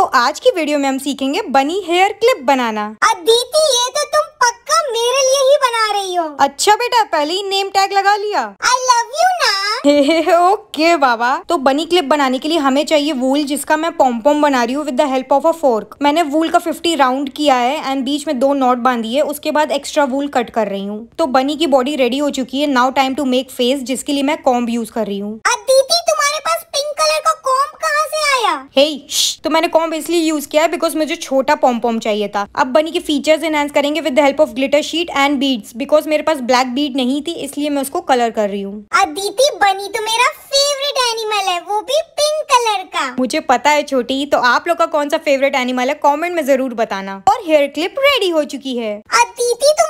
तो आज की वीडियो में हम सीखेंगे बनी हेयर क्लिप बनाना अदिति ये तो तुम पक्का मेरे लिए ही बना रही हो अच्छा बेटा पहले ही नेम टैग लगा लिया आई लव यू ना ओके बाबा तो बनी क्लिप बनाने के लिए हमें चाहिए वूल जिसका मैं पॉम्पॉम बना रही हूँ with the help of a fork मैंने वूल का 50 राउंड किया है एंड बीच में दो नॉट बांधी है उसके बाद एक्स्ट्रा वूल कट कर रही हूँ तो बनी की बॉडी रेडी हो चुकी है now time to make face जिसके लिए मैं कॉम्ब यूज कर रही हूँ hey, तो मैंने कॉम्ब इसलिए यूज किया है बिकॉज मुझे छोटा पॉम पॉम चाहिए था अब बनी के फीचर्स एनहेंस करेंगे with the help of glitter sheet and beads because मेरे पास ब्लैक बीड नहीं थी इसलिए मैं उसको कलर कर रही हूँ अदिति बनी तो मेरा फेवरेट एनिमल है वो भी पिंक कलर का मुझे पता है छोटी तो आप लोग का कौन सा फेवरेट एनिमल है कॉमेंट में जरूर बताना और हेयर क्लिप रेडी हो चुकी है अदिति तुम